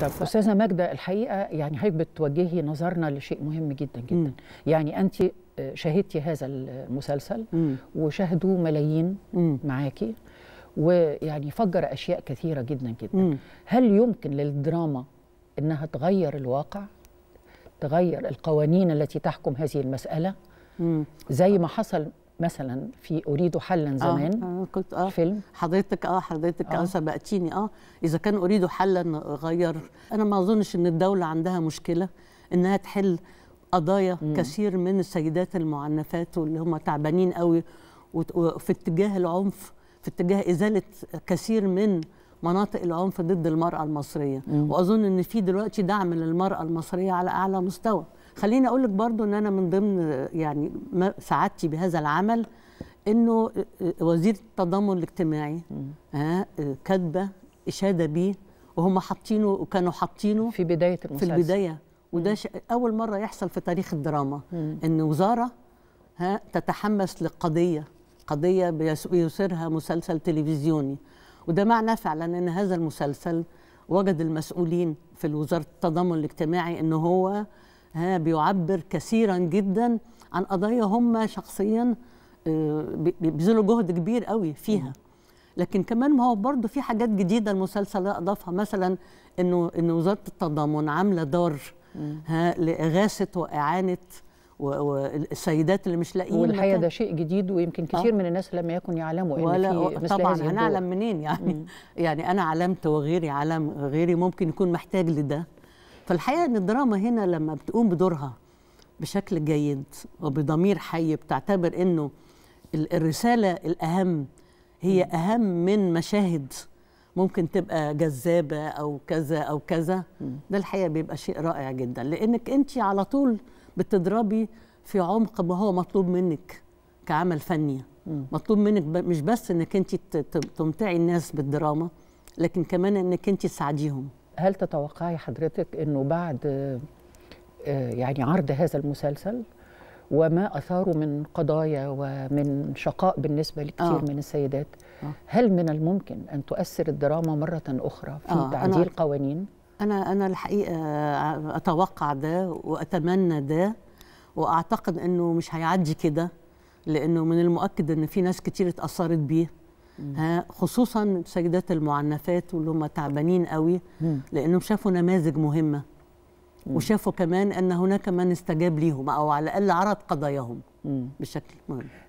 طب ف... استاذه ماجده الحقيقه يعني حضرتك بتوجهي نظرنا لشيء مهم جدا جدا م. يعني انت آه، شاهدتي هذا المسلسل م. وشاهدوا ملايين معاكي ويعني فجر اشياء كثيره جدا جدا م. هل يمكن للدراما انها تغير الواقع تغير القوانين التي تحكم هذه المساله مم. زي ما حصل مثلا في اريد حلا آه، زمان آه. كنت اه فيلم حضرتك اه حضرتك اه, آه سبقتيني اه اذا كان اريد حلا غير انا ما اظنش ان الدوله عندها مشكله انها تحل قضايا مم. كثير من السيدات المعنفات واللي هم تعبانين قوي وفي اتجاه العنف في اتجاه ازاله كثير من مناطق العنف ضد المراه المصريه مم. واظن ان في دلوقتي دعم للمراه المصريه على اعلى مستوى خليني اقول لك برضو ان انا من ضمن يعني سعادتي بهذا العمل انه آه، آه، وزير التضامن الاجتماعي ها آه، كاتبه اشاده بيه وهم حاطينه وكانوا حاطينه في بدايه المسلسل في البدايه وده اول مره يحصل في تاريخ الدراما مم. ان وزاره ها تتحمس لقضيه قضيه بيثيرها مسلسل تلفزيوني وده معناه فعلا ان هذا المسلسل وجد المسؤولين في وزاره التضامن الاجتماعي ان هو ها بيعبر كثيرا جدا عن قضايا هم شخصيا آه، بيبذلوا جهد كبير قوي فيها لكن كمان ما هو برضه في حاجات جديده المسلسل اضافها مثلا انه ان وزاره التضامن عامله دار ها لاغاثه واعانه والسيدات اللي مش لاقيين والحقيقه ده شيء جديد ويمكن آه. كثير آه. من الناس لم يكن يعلموا ولا في مثل طبعا هنعلم منين يعني مم. يعني انا علمت وغيري علم غيري ممكن يكون محتاج لده فالحقيقه ان الدراما هنا لما بتقوم بدورها بشكل جيد وبضمير حي بتعتبر انه الرساله الاهم هي اهم من مشاهد ممكن تبقى جذابه او كذا او كذا ده الحقيقه بيبقى شيء رائع جدا لانك انت على طول بتضربي في عمق ما هو مطلوب منك كعمل فني مطلوب منك مش بس انك انت تمتعي الناس بالدراما لكن كمان انك انت تساعديهم هل تتوقعي حضرتك انه بعد آه، يعني عرض هذا المسلسل وما اثاره من قضايا ومن شقاء بالنسبه لكثير آه. من السيدات آه. هل من الممكن ان تؤثر الدراما مره اخرى في آه. تعديل أنا قوانين انا انا الحقيقه اتوقع ده واتمنى ده واعتقد انه مش هيعدي كده لانه من المؤكد ان في ناس كتير اتاثرت بيه ها خصوصا السيدات المعنفات واللي هم تعبانين قوي لانهم شافوا نماذج مهمه وشافوا كمان ان هناك من استجاب ليهم او على الاقل عرض قضاياهم بشكل مهم